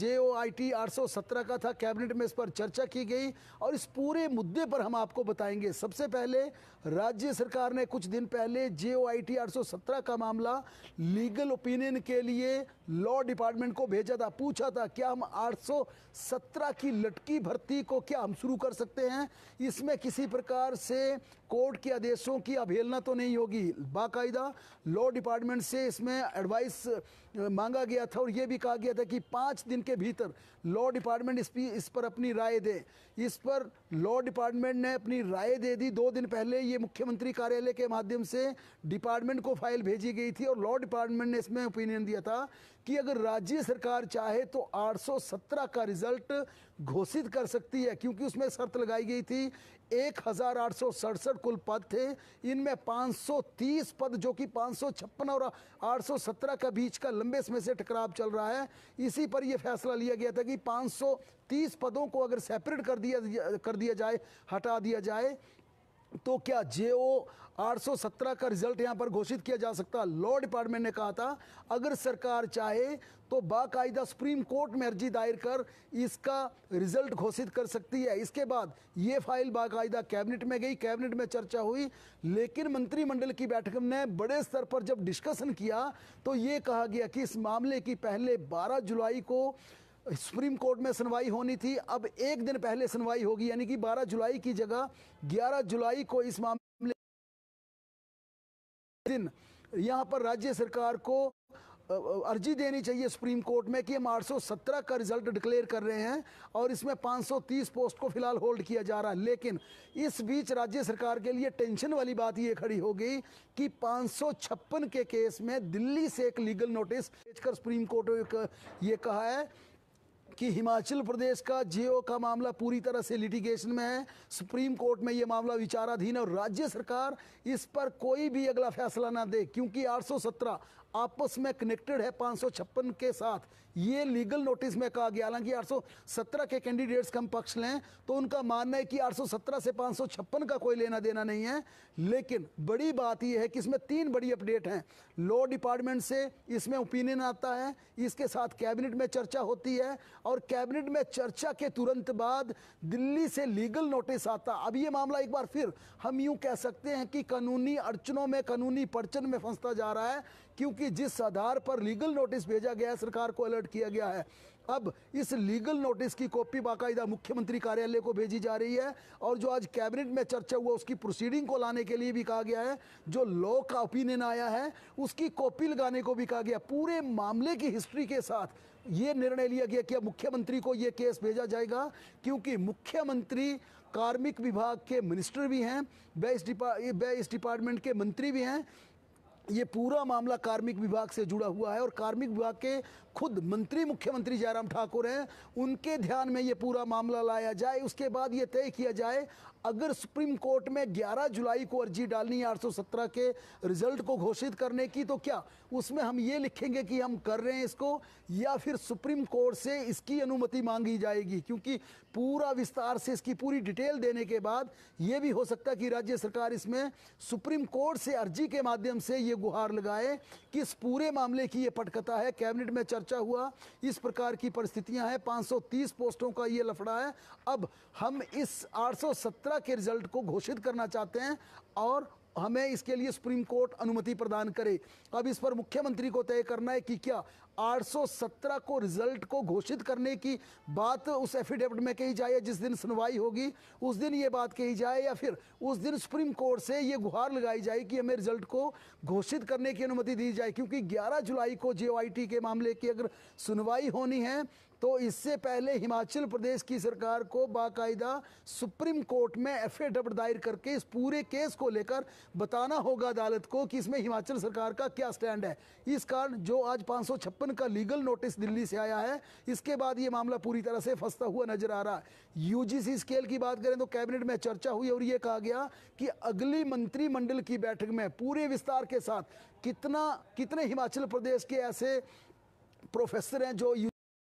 J O I T आठ का था कैबिनेट में इस पर चर्चा की गई और इस पूरे मुद्दे पर हम आपको बताएंगे सबसे पहले राज्य सरकार ने कुछ दिन पहले जे ओ आई टी आठ का मामला लीगल ओपिनियन के लिए लॉ डिपार्टमेंट को भेजा था पूछा था क्या हम 817 की लटकी भर्ती को क्या हम शुरू कर सकते हैं इसमें किसी प्रकार से कोर्ट के आदेशों की अवहेलना तो नहीं होगी बाकायदा लॉ डिपार्टमेंट से इसमें एडवाइस मांगा गया था और यह भी कहा गया था कि पाँच दिन डिपार्टमेंट के भीतर लॉ डिपार्टमेंट इस इस पर अपनी राय दे इस पर लॉ डिपार्टमेंट ने अपनी राय दे दी दो दिन पहले ये मुख्यमंत्री कार्यालय के माध्यम से डिपार्टमेंट को फाइल भेजी गई थी और लॉ डिपार्टमेंट ने इसमें ओपिनियन दिया था कि अगर राज्य सरकार चाहे तो 817 का रिजल्ट घोषित कर सकती है क्योंकि उसमें शर्त लगाई गई थी एक कुल पद थे इनमें 530 पद जो कि पाँच और 817 का बीच का लंबे समय से टकराव चल रहा है इसी पर यह फैसला लिया गया था कि 530 पदों को अगर सेपरेट कर दिया कर दिया जाए हटा दिया जाए तो क्या जे ओ आठ का रिजल्ट यहाँ पर घोषित किया जा सकता लॉ डिपार्टमेंट ने कहा था अगर सरकार चाहे तो बाकायदा सुप्रीम कोर्ट में अर्जी दायर कर इसका रिजल्ट घोषित कर सकती है इसके बाद ये फाइल बाकायदा कैबिनेट में गई कैबिनेट में चर्चा हुई लेकिन मंत्रिमंडल की बैठक ने बड़े स्तर पर जब डिस्कशन किया तो ये कहा गया कि इस मामले की पहले 12 जुलाई को सुप्रीम कोर्ट में सुनवाई होनी थी अब एक दिन पहले सुनवाई होगी यानी कि 12 जुलाई की जगह 11 जुलाई को इस मामले दिन यहाँ पर राज्य सरकार को अर्जी देनी चाहिए सुप्रीम कोर्ट में कि हम 817 का रिजल्ट डिक्लेयर कर रहे हैं और इसमें 530 पोस्ट को फिलहाल होल्ड किया जा रहा है लेकिन इस बीच राज्य सरकार के लिए टेंशन वाली बात ये खड़ी हो गई कि पाँच के केस में दिल्ली से एक लीगल नोटिस भेजकर सुप्रीम कोर्ट ये कहा है कि हिमाचल प्रदेश का जियो का मामला पूरी तरह से लिटिगेशन में है सुप्रीम कोर्ट में ये मामला विचाराधीन और राज्य सरकार इस पर कोई भी अगला फैसला ना दे क्योंकि 817 आपस में कनेक्टेड है पाँच के साथ ये लीगल नोटिस में कहा गया हालांकि 817 के कैंडिडेट्स कम पक्ष लें तो उनका मानना है कि 817 से पाँच का कोई लेना देना नहीं है लेकिन बड़ी बात यह है कि इसमें तीन बड़ी अपडेट हैं लॉ डिपार्टमेंट से इसमें ओपिनियन आता है इसके साथ कैबिनेट में चर्चा होती है और कैबिनेट में चर्चा के तुरंत बाद दिल्ली से लीगल नोटिस आता अब ये मामला एक बार फिर हम यूँ कह सकते हैं कि कानूनी अड़चनों में कानूनी परचन में फंसता जा रहा है क्योंकि कि जिस आधार पर लीगल नोटिस भेजा गया है सरकार को अलर्ट किया गया है अब इस लीगल नोटिस की कॉपी बाकायदा मुख्यमंत्री कार्यालय को भेजी जा रही है और जो आज कैबिनेट में चर्चा हुआ उसकी प्रोसीडिंग को लाने के लिए भी कहा गया है जो लॉ का ओपिनियन आया है उसकी कॉपी लगाने को भी कहा गया पूरे मामले की हिस्ट्री के साथ ये निर्णय लिया गया कि अब मुख्यमंत्री को ये केस भेजा जाएगा क्योंकि मुख्यमंत्री कार्मिक विभाग के मिनिस्टर भी हैं वह इस डिपा वह इस डिपार्टमेंट के मंत्री भी हैं ये पूरा मामला कार्मिक विभाग से जुड़ा हुआ है और कार्मिक विभाग के खुद मंत्री मुख्यमंत्री जयराम ठाकुर हैं उनके ध्यान में ये पूरा मामला लाया जाए उसके बाद ये तय किया जाए अगर सुप्रीम कोर्ट में 11 जुलाई को अर्जी डालनी है आठ के रिजल्ट को घोषित करने की तो क्या उसमें हम ये लिखेंगे कि हम कर रहे हैं इसको या फिर सुप्रीम कोर्ट से इसकी अनुमति मांगी जाएगी क्योंकि पूरा विस्तार से इसकी पूरी डिटेल देने के बाद ये भी हो सकता है कि राज्य सरकार इसमें सुप्रीम कोर्ट से अर्जी के माध्यम से ये ये गुहार लगाए कि इस पूरे मामले की ये पटकथा है कैबिनेट में चर्चा हुआ इस प्रकार की परिस्थितियां हैं 530 पोस्टों का ये लफड़ा है अब हम इस 817 के रिजल्ट को घोषित करना चाहते हैं और हमें इसके लिए सुप्रीम कोर्ट अनुमति प्रदान करे अब इस पर मुख्यमंत्री को तय करना है कि क्या 817 को रिजल्ट को घोषित करने की बात उस एफिडेविट में कही जाए जिस दिन सुनवाई होगी उस दिन ये बात कही जाए या फिर उस दिन सुप्रीम कोर्ट से ये गुहार लगाई जाए कि हमें रिजल्ट को घोषित करने की अनुमति दी जाए क्योंकि ग्यारह जुलाई को जे के मामले की अगर सुनवाई होनी है तो इससे पहले हिमाचल प्रदेश की सरकार को बाकायदा सुप्रीम कोर्ट में एफिडेविट दायर करके इस पूरे केस को लेकर बताना होगा अदालत को कि इसमें हिमाचल सरकार का क्या स्टैंड है इस कारण जो आज पाँच का लीगल नोटिस दिल्ली से आया है इसके बाद ये मामला पूरी तरह से फंसता हुआ नजर आ रहा है यू स्केल की बात करें तो कैबिनेट में चर्चा हुई और ये कहा गया कि अगली मंत्रिमंडल की बैठक में पूरे विस्तार के साथ कितना कितने हिमाचल प्रदेश के ऐसे प्रोफेसर हैं जो